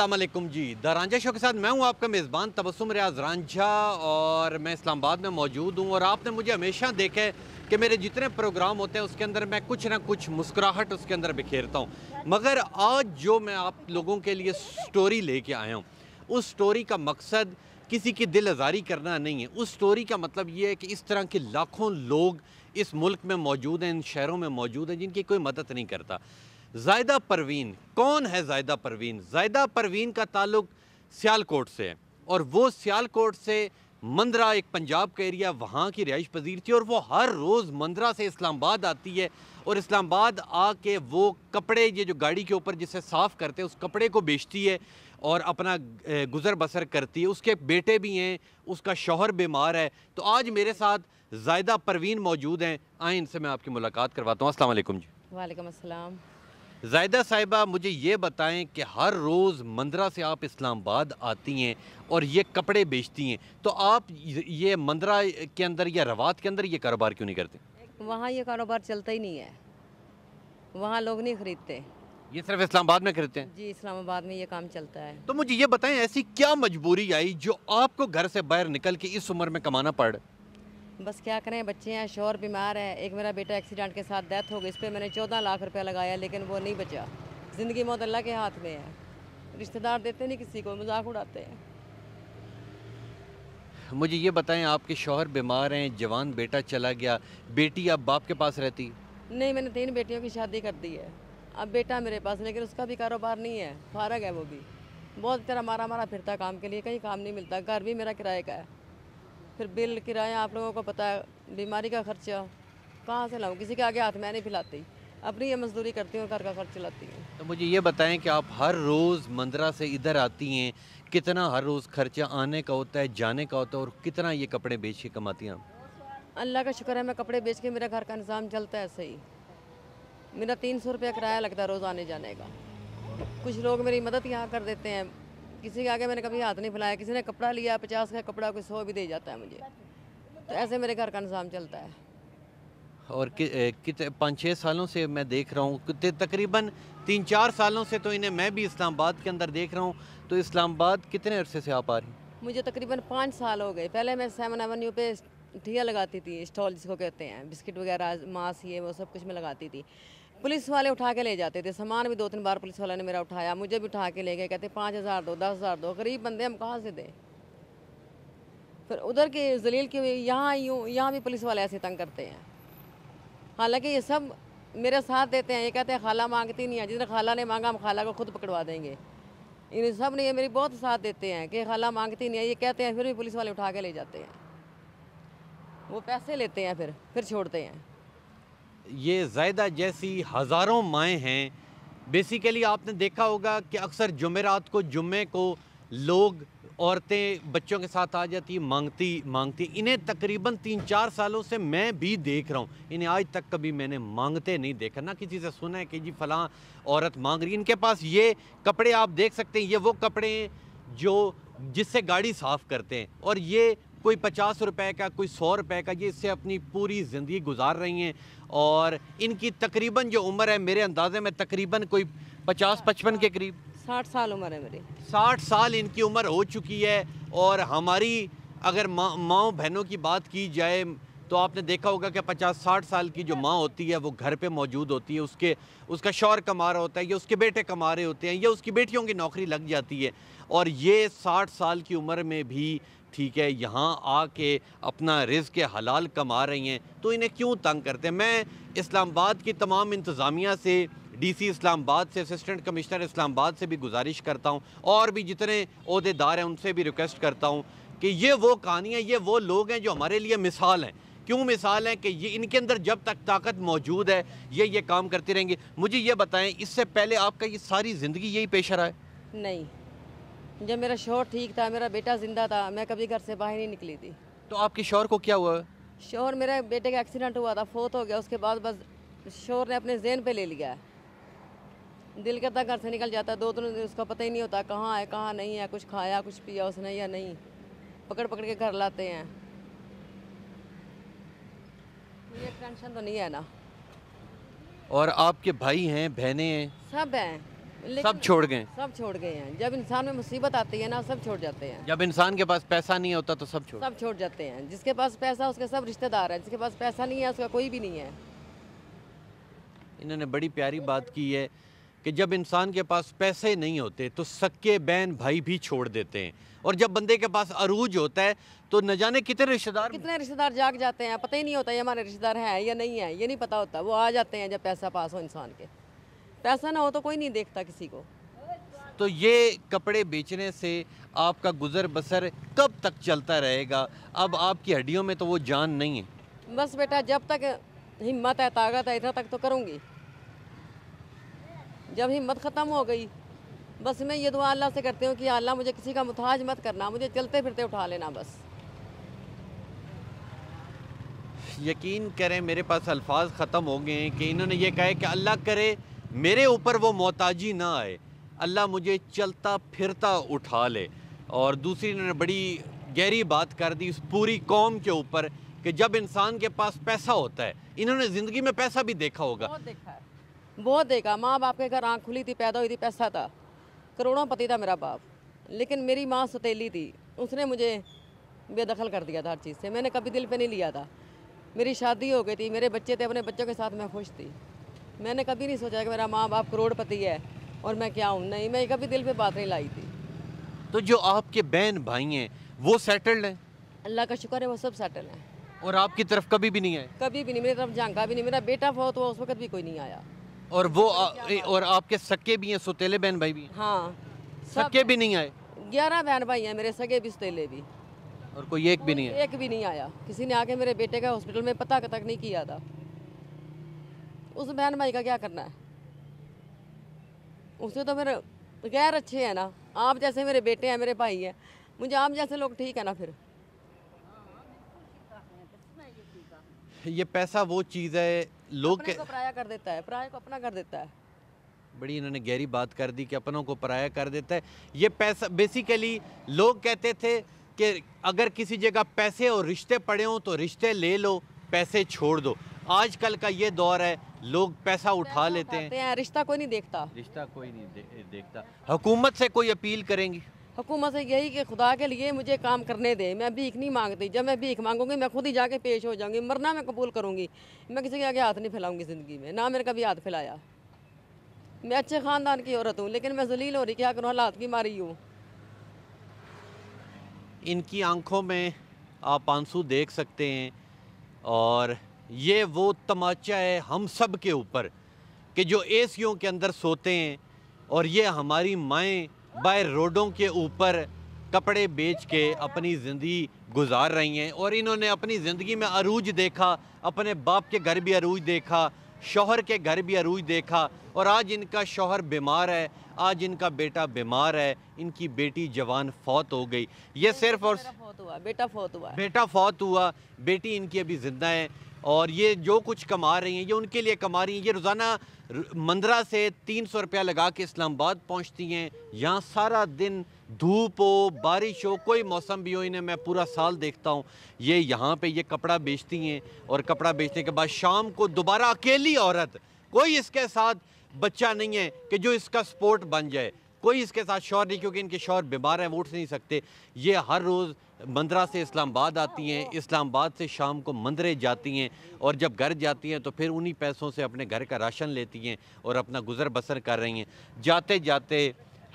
Aslam ji the Ranjha show के साथ मैं हूँ आपका मेज़बान तबसम रियाज रांझा और मैं इस्लामाबाद में मौजूद हूँ और आपने मुझे हमेशा देखा है कि मेरे जितने प्रोग्राम होते हैं उसके अंदर मैं कुछ ना कुछ मुस्कुराहट उसके अंदर बिखेरता हूँ मगर आज जो मैं आप लोगों के लिए स्टोरी लेके आया हूँ उस स्टोरी का मकसद किसी की दिल आज़ारी करना नहीं है उस स्टोरी का मतलब ये है कि इस तरह के लाखों लोग इस मुल्क में मौजूद हैं इन शहरों में मौजूद हैं जिनकी कोई मदद नहीं करता जायदा परवीन कौन है जायदा परवीन जायदा परवीन का ताल्लुक सियालकोट से है और वो सियालकोट से मंदरा एक पंजाब का एरिया वहाँ की रिहाइश पजीर थी और वो हर रोज़ मंदरा से इस्लामाबाद आती है और इस्लामाबाद आके वो कपड़े ये जो गाड़ी के ऊपर जिसे साफ़ करते हैं उस कपड़े को बेचती है और अपना गुज़र बसर करती है उसके बेटे भी हैं उसका शौहर बीमार है तो आज मेरे साथ जायदा परवीन मौजूद हैं आए इनसे मैं आपकी मुलाकात करवाता हूँ असल जी वालेकाम जायदा साहिबा मुझे ये बताएं कि हर रोज़ मंदरा से आप इस्लामाबाद आती हैं और ये कपड़े बेचती हैं तो आप ये मंदरा के अंदर या रवात के अंदर ये कारोबार क्यों नहीं करते वहाँ ये कारोबार चलता ही नहीं है वहाँ लोग नहीं खरीदते ये सिर्फ इस्लामाबाद में खरीदते हैं जी इस्लामाबाद में ये काम चलता है तो मुझे ये बताएं ऐसी क्या मजबूरी आई जो आपको घर से बाहर निकल के इस उम्र में कमाना पड़ बस क्या करें बच्चे हैं शोर बीमार है एक मेरा बेटा एक्सीडेंट के साथ डेथ हो गई इस पर मैंने चौदह लाख रुपया लगाया लेकिन वो नहीं बचा ज़िंदगी मौत अल्लाह के हाथ में है रिश्तेदार देते नहीं किसी को मजाक उड़ाते हैं मुझे ये बताएं आपके शोहर बीमार हैं जवान बेटा चला गया बेटी अब बाप के पास रहती नहीं मैंने तीन बेटियों की शादी कर दी है अब बेटा मेरे पास लेकिन उसका भी कारोबार नहीं है फारग है वो भी बहुत तरह मारा मारा फिरता काम के लिए कहीं काम नहीं मिलता घर भी मेरा किराए का है फिर बिल किराया आप लोगों को पता है बीमारी का खर्चा कहाँ से लाऊँ किसी के आगे हाथ मैं नहीं फैलाती अपनी ये मजदूरी करती हूँ घर का खर्च चलाती हूँ तो मुझे ये बताएं कि आप हर रोज़ मंदरा से इधर आती हैं कितना हर रोज़ खर्चा आने का होता है जाने का होता है और कितना ये कपड़े बेच के कमाती हैं आप अल्लाह का शुक्र है मैं कपड़े बेच के मेरा घर का निज़ाम चलता है सही मेरा तीन सौ रुपया किराया लगता है रोज़ आने जाने का कुछ लोग मेरी मदद यहाँ कर देते हैं किसी के आगे मैंने कभी हाथ नहीं फैलाया किसी ने कपड़ा लिया पचास का कपड़ा कोई सौ भी दे जाता है मुझे तो ऐसे मेरे घर का निज़ाम चलता है और कितने पाँच छः सालों से मैं देख रहा हूँ कितने तकरीबन तीन चार सालों से तो इन्हें मैं भी इस्लामाबाद के अंदर देख रहा हूँ तो इस्लामाबाद कितने अरसे से आप आ रही मुझे तकरीबन पाँच साल हो गए पहले मैं सेवन एवेन्यू पे ठिया लगाती थी स्टॉल जिसको कहते हैं बिस्किट वगैरह मांस ये वो सब कुछ मैं लगाती थी पुलिस वाले उठा के ले जाते थे सामान भी दो तीन बार पुलिस वाले ने मेरा उठाया मुझे भी उठा के ले गए कहते पाँच हज़ार दो दस हज़ार दो गरीब बंदे हम कहाँ से दें फिर उधर के जलील के यहाँ यूँ यहाँ भी पुलिस वाले ऐसे तंग करते हैं हालांकि ये सब मेरे साथ देते हैं ये कहते हैं खाला मांगती नहीं है जिसने खाला ने मांगा हम खाला को खुद पकड़वा देंगे इन सब ने ये मेरी बहुत साथ देते हैं कि खाला मांगती नहीं है ये कहते हैं फिर भी पुलिस वाले उठा के ले जाते हैं वो पैसे लेते हैं फिर फिर छोड़ते हैं ये जायदा जैसी हज़ारों माएँ हैं बेसिकली आपने देखा होगा कि अक्सर जुमेरात को जुम्मे को लोग औरतें बच्चों के साथ आ जाती मांगती मांगती इन्हें तकरीबन तीन चार सालों से मैं भी देख रहा हूँ इन्हें आज तक कभी मैंने मांगते नहीं देखा ना किसी से सुना है कि जी फलां औरत मांग रही इनके पास ये कपड़े आप देख सकते हैं ये वो कपड़े हैं जो जिससे गाड़ी साफ़ करते हैं और ये कोई पचास रुपए का कोई सौ रुपए का ये इससे अपनी पूरी ज़िंदगी गुजार रही हैं और इनकी तकरीबन जो उम्र है मेरे अंदाजे में तकरीबन कोई पचास पचपन के करीब साठ साल उम्र है मेरी साठ साल इनकी उम्र हो चुकी है और हमारी अगर माँ माओ बहनों की बात की जाए तो आपने देखा होगा कि पचास साठ साल की जो माँ होती है वो घर पे मौजूद होती है उसके उसका शौर कमा रहा होता है या उसके बेटे कमा रहे होते हैं या उसकी बेटियों की नौकरी लग जाती है और ये साठ साल की उम्र में भी ठीक है यहाँ आके अपना रिज के हलाल कमा रही हैं तो इन्हें क्यों तंग करते हैं मैं इस्लामाबाद की तमाम इंतज़ामिया से डीसी इस्लामाबाद से असिस्टेंट कमिश्नर इस्लामाबाद से भी गुजारिश करता हूँ और भी जितने अहदेदार हैं उनसे भी रिक्वेस्ट करता हूँ कि ये वो कहानियाँ ये वो लोग हैं जो हमारे लिए मिसाल हैं क्यों मिसाल है कि ये इनके अंदर जब तक ताकत मौजूद है ये ये काम करती रहेंगी मुझे ये बताएं इससे पहले आपका ये सारी ज़िंदगी यही पेशा रहा है नहीं जब मेरा शोर ठीक था मेरा बेटा जिंदा था मैं कभी घर से बाहर नहीं निकली थी तो आपके शोर को क्या हुआ शोर मेरे बेटे का एक्सीडेंट हुआ था फोत हो गया उसके बाद बस शोर ने अपने जेन पे ले लिया दिल करता घर से निकल जाता दो तीन दिन उसका पता ही नहीं होता कहाँ है कहाँ नहीं है कुछ खाया कुछ पिया उसने या नहीं पकड़ पकड़ के घर लाते हैं ये टेंशन तो नहीं है ना और आपके भाई हैं बहने हैं सब हैं सब छोड़ गए सब छोड़ गए हैं जब इंसान में मुसीबत आती है ना सब छोड़ जाते हैं जब इंसान के पास पैसा नहीं होता तो सब छोड़ सब छोड़ जाते हैं जिसके पास पैसा उसके सब रिश्तेदार है जिसके पास पैसा नहीं है उसका कोई भी नहीं है इन्होंने बड़ी प्यारी बात की है कि जब इंसान के पास पैसे नहीं होते तो सक्के बहन भाई भी छोड़ देते हैं और जब बंदे के पास अरूज होता है तो न जाने कितने रिश्तेदार कितने रिश्तेदार जाग जाते हैं पता ही नहीं होता ये हमारे रिश्तेदार हैं या नहीं है ये नहीं पता होता वो आ जाते हैं जब पैसा पास हो इंसान के पैसा ना हो तो कोई नहीं देखता किसी को तो ये कपड़े बेचने से आपका गुजर बसर कब तक चलता रहेगा अब आपकी हड्डियों में तो वो जान नहीं है बस बेटा जब तक हिम्मत है ताकत है इतना तक तो करूँगी जब हिम्मत ख़त्म हो गई बस मैं ये दुआ अल्लाह से करती हूँ कि अल्लाह मुझे किसी का मुताज मत करना मुझे चलते फिरते उठा लेना बस यकीन करें मेरे पास अल्फाज ख़त्म हो गए हैं कि इन्होंने ये कहा कि अल्लाह करे मेरे ऊपर वो मोहताजी ना आए अल्लाह मुझे चलता फिरता उठा ले और दूसरी ने बड़ी गहरी बात कर दी उस पूरी कौम के ऊपर कि जब इंसान के पास पैसा होता है इन्होंने ज़िंदगी में पैसा भी देखा होगा बहुत देखा बहुत देखा माँ बाप के घर आँख खुली थी पैदा हुई थी पैसा था करोड़ों पति था मेरा बाप लेकिन मेरी माँ सतीली थी उसने मुझे बेदखल कर दिया था हर चीज़ से मैंने कभी दिल पे नहीं लिया था मेरी शादी हो गई थी मेरे बच्चे थे अपने बच्चों के साथ मैं खुश थी मैंने कभी नहीं सोचा कि मेरा माँ बाप करोड़पति है और मैं क्या हूँ नहीं मैं कभी दिल पे बात नहीं लाई थी तो जो आपके बहन भाई हैं वो सेटल्ड हैं अल्लाह का शुक्र है वो सब सेटल हैं और आपकी तरफ कभी भी नहीं आए कभी भी नहीं मेरी तरफ झांका भी नहीं मेरा बेटा बहुत हुआ उस वक्त भी कोई नहीं आया और वो तो आ, और आपके सके भी हैं सोतेले बहन भाई भी हाँ सके भी नहीं आए ग्यारह बहन भाई हैं मेरे सगे भी सोतेले भी और कोई एक भी नहीं है एक भी नहीं आया किसी ने आके मेरे बेटे का हॉस्पिटल में पता तक नहीं किया था उस बहन भाई का क्या करना है उसे तो फिर गैर अच्छे हैं ना आप जैसे मेरे बेटे हैं मेरे भाई हैं मुझे आप जैसे लोग ठीक है ना फिर ये पैसा वो चीज़ है लोग अपने को पराया कर देता है पराया को अपना कर देता है बड़ी इन्होंने गहरी बात कर दी कि अपनों को पराया कर देता है ये पैसा बेसिकली लोग कहते थे कि अगर किसी जगह पैसे और रिश्ते पड़े हों तो रिश्ते ले लो पैसे छोड़ दो आजकल का ये दौर है लोग पैसा उठा लेते हैं, रिश्ता कोई नहीं देखता रिश्ता कोई नहीं देखता हुकूमत से कोई अपील करेंगी हुकूमत से यही कि खुदा के लिए मुझे काम करने दे मैं भीख नहीं मांगती जब मैं भीख मांगूंगी मैं खुद ही जाके पेश हो जाऊंगी मरना मैं कबूल करूंगी मैं किसी के आगे हाथ नहीं फैलाऊंगी ज़िंदगी में ना मेरे कभी हाथ फैलाया मैं अच्छे ख़ानदान की औरत हूँ लेकिन मैं जलील हो रही क्या करूँ हालात की मारी हूँ इनकी आंखों में आप आंसू देख सकते हैं और ये वो तमाचा है हम सब के ऊपर कि जो एसियों के अंदर सोते हैं और ये हमारी माएँ बाय रोडों के ऊपर कपड़े बेच के अपनी ज़िंदगी गुजार रही हैं और इन्होंने अपनी ज़िंदगी में अरूज देखा अपने बाप के घर भी अरूज देखा शोहर के घर भी अरूज देखा और आज इनका शोहर बीमार है आज इनका बेटा बीमार है इनकी बेटी जवान फौत हो गई ये सिर्फ और फौत हुआ बेटा फौत हुआ बेटा फौत हुआ बेटी इनकी अभी ज़िंदा है और ये जो कुछ कमा रही हैं ये उनके लिए कमा रही हैं ये रोज़ाना मंदरा से तीन सौ रुपया लगा के इस्लामाबाद पहुँचती हैं यहाँ सारा दिन धूप हो बारिश हो कोई मौसम भी हो इन्हें मैं पूरा साल देखता हूँ ये यहाँ पे ये कपड़ा बेचती हैं और कपड़ा बेचने के बाद शाम को दोबारा अकेली औरत कोई इसके साथ बच्चा नहीं है कि जो इसका सपोर्ट बन जाए कोई इसके साथ शौर नहीं क्योंकि इनके शौर बीमार हैं वो उठ नहीं सकते ये हर रोज़ मंदरा से इस्लामाबाद आती हैं इस्लामाबाद से शाम को मंदरे जाती हैं और जब घर जाती हैं तो फिर उन्हीं पैसों से अपने घर का राशन लेती हैं और अपना गुजर बसर कर रही हैं जाते जाते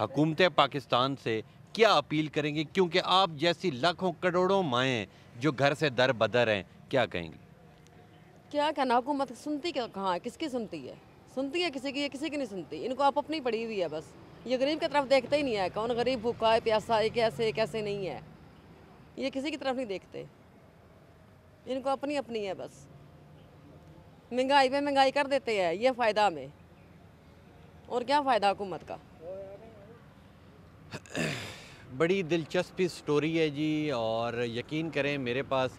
हकूमत पाकिस्तान से क्या अपील करेंगे क्योंकि आप जैसी लाखों करोड़ों माएँ जो घर से दर बदर हैं क्या कहेंगी क्या कहना हुकूमत सुनती क्या कहाँ किसकी सुनती है सुनती है किसी की है किसी की नहीं सुनती इनको आप अपनी पड़ी हुई है बस ये गरीब की तरफ देखते ही नहीं है कौन गरीब भूखा है प्यासा है कैसे कैसे नहीं है ये किसी की तरफ नहीं देखते इनको अपनी अपनी है बस महंगाई में महंगाई कर देते हैं ये फ़ायदा में और क्या फ़ायदा हुकूमत का बड़ी दिलचस्प स्टोरी है जी और यकीन करें मेरे पास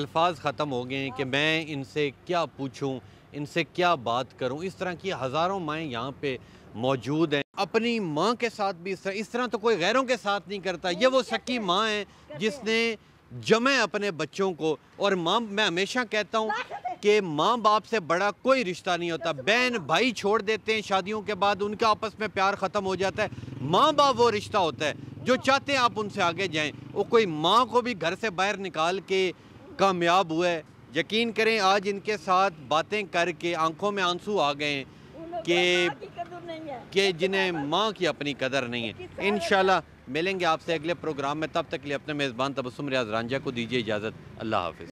अल्फाज ख़त्म हो गए हैं कि मैं इनसे क्या पूछूं इनसे क्या बात करूं इस तरह की हज़ारों माएँ यहाँ पे मौजूद हैं अपनी माँ के साथ भी इस तरह इस तरह तो कोई गैरों के साथ नहीं करता ये वो सकी माँ है जिसने जमे अपने बच्चों को और माँ मैं हमेशा कहता हूँ कि माँ बाप से बड़ा कोई रिश्ता नहीं होता बहन भाई छोड़ देते हैं शादियों के बाद उनका आपस में प्यार ख़त्म हो जाता है माँ बाप वो रिश्ता होता है जो हाँ। चाहते हैं आप उनसे आगे जाएं वो कोई माँ को भी घर से बाहर निकाल के कामयाब हुआ यकीन करें आज इनके साथ बातें करके आंखों में आंसू आ गए कि कि जिन्हें माँ की अपनी कदर नहीं है इन मिलेंगे आपसे अगले प्रोग्राम में तब तक के लिए अपने मेज़बान तबसम रियाज रांझा को दीजिए इजाज़त अल्लाह हाफिज़